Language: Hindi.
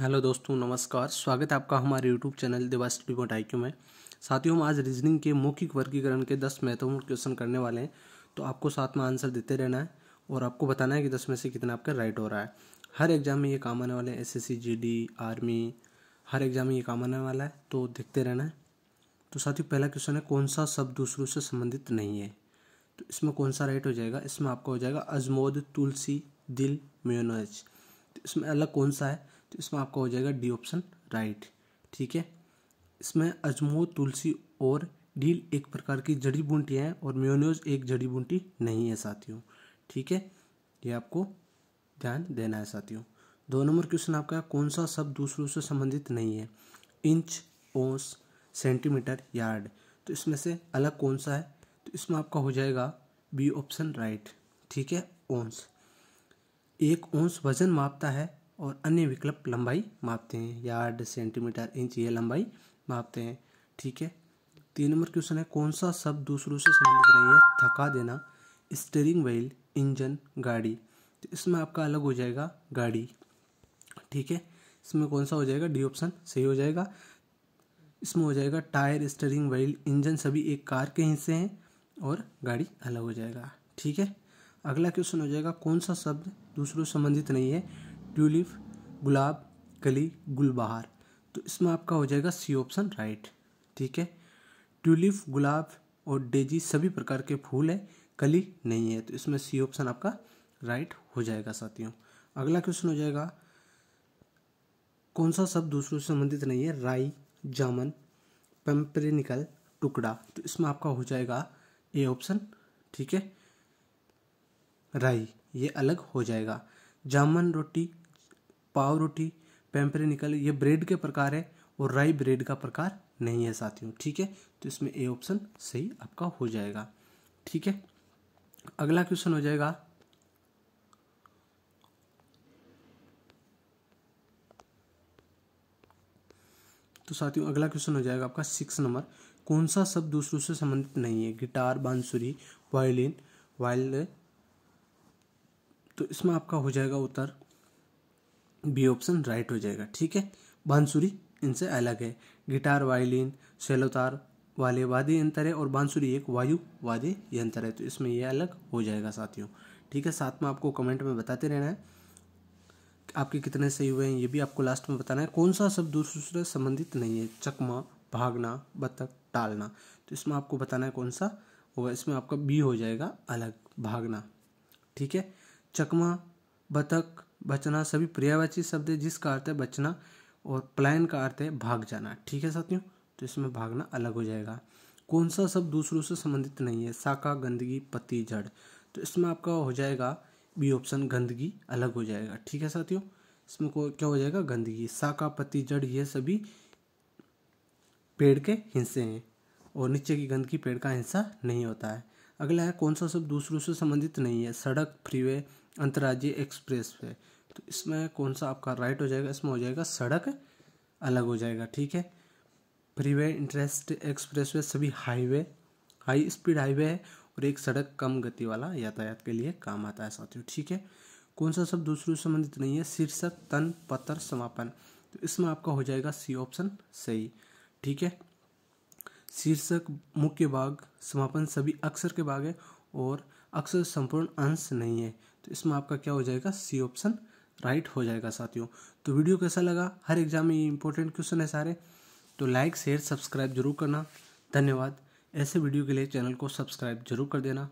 हेलो दोस्तों नमस्कार स्वागत है आपका हमारे यूट्यूब चैनल दिवास्टी मोट आई में साथियों हम आज रीजनिंग के मौखिक वर्गीकरण के दस महत्वपूर्ण क्वेश्चन करने वाले हैं तो आपको साथ में आंसर देते रहना है और आपको बताना है कि दस में से कितना आपका राइट हो रहा है हर एग्जाम में ये काम आने वाले हैं एस एस आर्मी हर एग्जाम में ये काम आने वाला है तो देखते रहना है तो साथियों पहला क्वेश्चन है कौन सा शब्द दूसरों से संबंधित नहीं है तो इसमें कौन सा राइट हो जाएगा इसमें आपका हो जाएगा अजमोद तुलसी दिल म्योनज तो इसमें अलग कौन सा है तो इसमें आपका हो जाएगा डी ऑप्शन राइट ठीक है इसमें अजमो तुलसी और डील एक प्रकार की जड़ी बूटी है और म्योनियोज एक जड़ी बूटी नहीं है साथियों ठीक है ये आपको ध्यान देना है साथियों दो नंबर क्वेश्चन आपका कौन सा शब्द दूसरों से संबंधित नहीं है इंच ओंस सेंटीमीटर यार्ड तो इसमें से अलग कौन सा है तो इसमें आपका हो जाएगा बी ऑप्शन राइट ठीक है ओंस एक ओंस वजन मापता है और अन्य विकल्प लंबाई मापते हैं यार्ड सेंटीमीटर इंच ये लंबाई मापते हैं ठीक है तीन तो नंबर क्वेश्चन है कौन सा शब्द दूसरों से संबंधित नहीं है थका देना स्टेयरिंग व्हील इंजन गाड़ी तो इसमें आपका अलग हो जाएगा गाड़ी ठीक है इसमें कौन सा हो जाएगा डी ऑप्शन सही हो जाएगा इसमें हो जाएगा टायर स्टेयरिंग व्हील इंजन सभी एक कार के हिस्से हैं और गाड़ी अलग हो जाएगा ठीक है अगला क्वेश्चन हो जाएगा कौन सा शब्द दूसरों से संबंधित नहीं है ट्यूलिप गुलाब कली गुलबहार तो इसमें आपका हो जाएगा सी ऑप्शन राइट ठीक है ट्यूलिप गुलाब और डेजी सभी प्रकार के फूल हैं कली नहीं है तो इसमें सी ऑप्शन आपका राइट हो जाएगा साथियों अगला क्वेश्चन हो जाएगा कौन सा शब्द दूसरों से संबंधित नहीं है राई जामन पेम्परिनिकल टुकड़ा तो इसमें आपका हो जाएगा ए ऑप्शन ठीक है राई ये अलग हो जाएगा जामन रोटी पाव रोटी पेम्परे निकल ये ब्रेड के प्रकार है और राई ब्रेड का प्रकार नहीं है साथियों ठीक है तो इसमें ए ऑप्शन सही आपका हो जाएगा ठीक है अगला क्वेश्चन हो जाएगा तो साथियों अगला क्वेश्चन हो जाएगा आपका सिक्स नंबर कौन सा शब्द दूसरों से संबंधित नहीं है गिटार बांसुरी वायलिन वायल तो इसमें आपका हो जाएगा उत्तर बी ऑप्शन राइट हो जाएगा ठीक है बांसुरी इनसे अलग है गिटार वायलिन सेलोतार वाले वाद्य यंत्र है और बांसुरी एक वायु वाद्य यंत्र है तो इसमें यह अलग हो जाएगा साथियों ठीक है साथ में आपको कमेंट में बताते रहना है आपके कितने सही हुए हैं ये भी आपको लास्ट में बताना है कौन सा शब्द दूसरे संबंधित नहीं है चकमा भागना बतख टालना तो इसमें आपको बताना है कौन सा होगा इसमें आपका बी हो जाएगा अलग भागना ठीक है चकमा बतख बचना सभी पर्यायवाची शब्द है जिसका अर्थ है बचना और प्लान का अर्थ है भाग जाना ठीक है साथियों तो इसमें भागना अलग हो जाएगा कौन सा शब्द दूसरों से संबंधित नहीं है साका गंदगी पत्ती जड़ तो इसमें आपका हो जाएगा बी ऑप्शन गंदगी अलग हो जाएगा ठीक है साथियों इसमें को क्या हो जाएगा गंदगी साका पत्ती जड़ ये सभी पेड़ के हिस्से हैं और नीचे की गंदगी पेड़ का हिस्सा नहीं होता है अगला है कौन सा शब्द दूसरों से संबंधित नहीं है सड़क फ्रीवे अंतर्राज्यीय एक्सप्रेस वे तो इसमें कौन सा आपका राइट हो जाएगा इसमें हो जाएगा सड़क अलग हो जाएगा ठीक है फ्रीवे इंटरेस्ट वे सभी हाईवे हाई स्पीड हाईवे है और एक सड़क कम गति वाला यातायात के लिए काम आता है साथियों ठीक है कौन सा शब्द दूसरों से संबंधित नहीं है शीर्षक तन पत्र समापन तो इसमें आपका हो जाएगा सी ऑप्शन सही ठीक है शीर्षक मुख्य भाग समापन सभी अक्षर के भाग है और अक्षर संपूर्ण अंश नहीं है तो इसमें आपका क्या हो जाएगा सी ऑप्शन राइट हो जाएगा साथियों तो वीडियो कैसा लगा हर एग्जाम में ये इंपॉर्टेंट क्वेश्चन है सारे तो लाइक शेयर सब्सक्राइब जरूर करना धन्यवाद ऐसे वीडियो के लिए चैनल को सब्सक्राइब जरूर कर देना